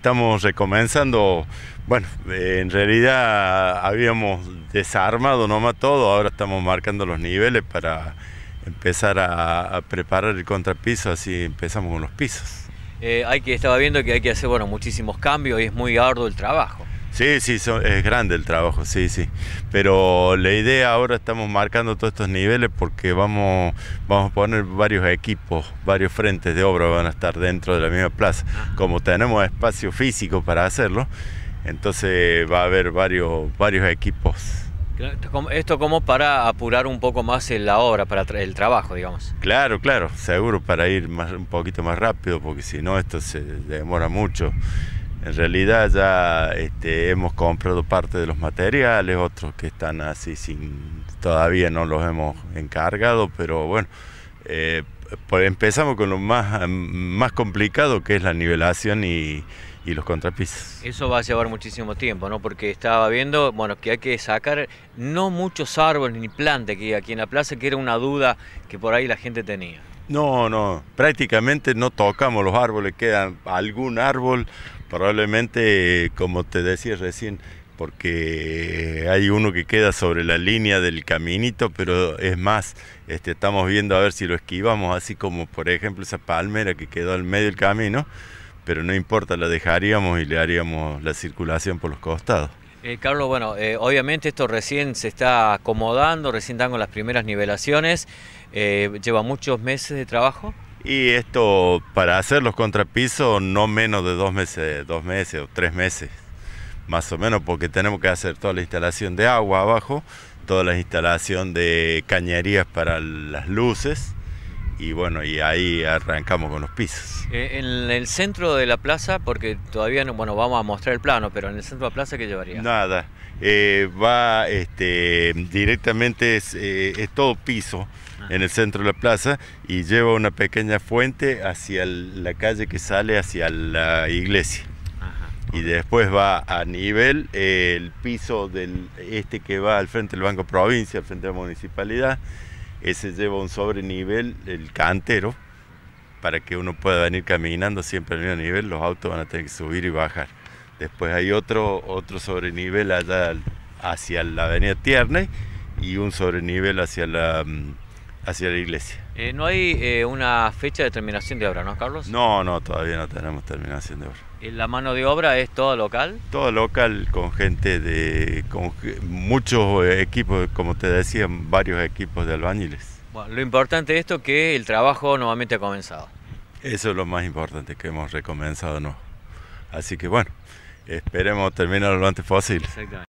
estamos recomenzando. Bueno, en realidad habíamos desarmado nomás todo, ahora estamos marcando los niveles para empezar a, preparar el contrapiso, así empezamos con los pisos. Eh, hay que, estaba viendo que hay que hacer bueno, muchísimos cambios y es muy arduo el trabajo. Sí, sí, es grande el trabajo, sí, sí. Pero la idea ahora estamos marcando todos estos niveles porque vamos, vamos a poner varios equipos, varios frentes de obra van a estar dentro de la misma plaza. Ah. Como tenemos espacio físico para hacerlo, entonces va a haber varios, varios equipos. Esto como para apurar un poco más en la obra, para el trabajo, digamos. Claro, claro, seguro, para ir más, un poquito más rápido, porque si no esto se demora mucho. En realidad ya este, hemos comprado parte de los materiales, otros que están así sin, todavía no los hemos encargado, pero bueno, eh, pues empezamos con lo más, más complicado que es la nivelación y, y los contrapisos. Eso va a llevar muchísimo tiempo, ¿no? Porque estaba viendo, bueno, que hay que sacar no muchos árboles ni plantas que aquí en la plaza, que era una duda que por ahí la gente tenía. No, no, prácticamente no tocamos los árboles, quedan algún árbol, probablemente, como te decía recién, porque hay uno que queda sobre la línea del caminito, pero es más, este, estamos viendo a ver si lo esquivamos, así como por ejemplo esa palmera que quedó al medio del camino, pero no importa, la dejaríamos y le haríamos la circulación por los costados. Eh, Carlos, bueno, eh, obviamente esto recién se está acomodando, recién dan con las primeras nivelaciones. Eh, ¿Lleva muchos meses de trabajo? Y esto, para hacer los contrapisos, no menos de dos meses, dos meses o tres meses, más o menos, porque tenemos que hacer toda la instalación de agua abajo, toda la instalación de cañerías para las luces, y bueno, y ahí arrancamos con los pisos. Eh, en el centro de la plaza, porque todavía no, bueno, vamos a mostrar el plano, pero en el centro de la plaza, ¿qué llevaría? Nada, eh, va este, directamente, es, eh, es todo piso ah. en el centro de la plaza y lleva una pequeña fuente hacia la calle que sale hacia la iglesia. Y después va a nivel el piso del este que va al frente del Banco Provincia, al frente de la municipalidad, ese lleva un sobrenivel, el cantero, para que uno pueda venir caminando siempre al mismo nivel, los autos van a tener que subir y bajar. Después hay otro, otro sobrenivel allá hacia la avenida Tierne y un sobrenivel hacia la, mm, hacia la iglesia. Eh, ¿No hay eh, una fecha de terminación de obra, no, Carlos? No, no, todavía no tenemos terminación de obra. ¿La mano de obra es todo local? Todo local, con gente de. con muchos equipos, como te decía, varios equipos de albañiles. Bueno, lo importante de esto es que el trabajo nuevamente ha comenzado. Eso es lo más importante que hemos recomenzado, ¿no? Así que bueno, esperemos terminar lo antes posible.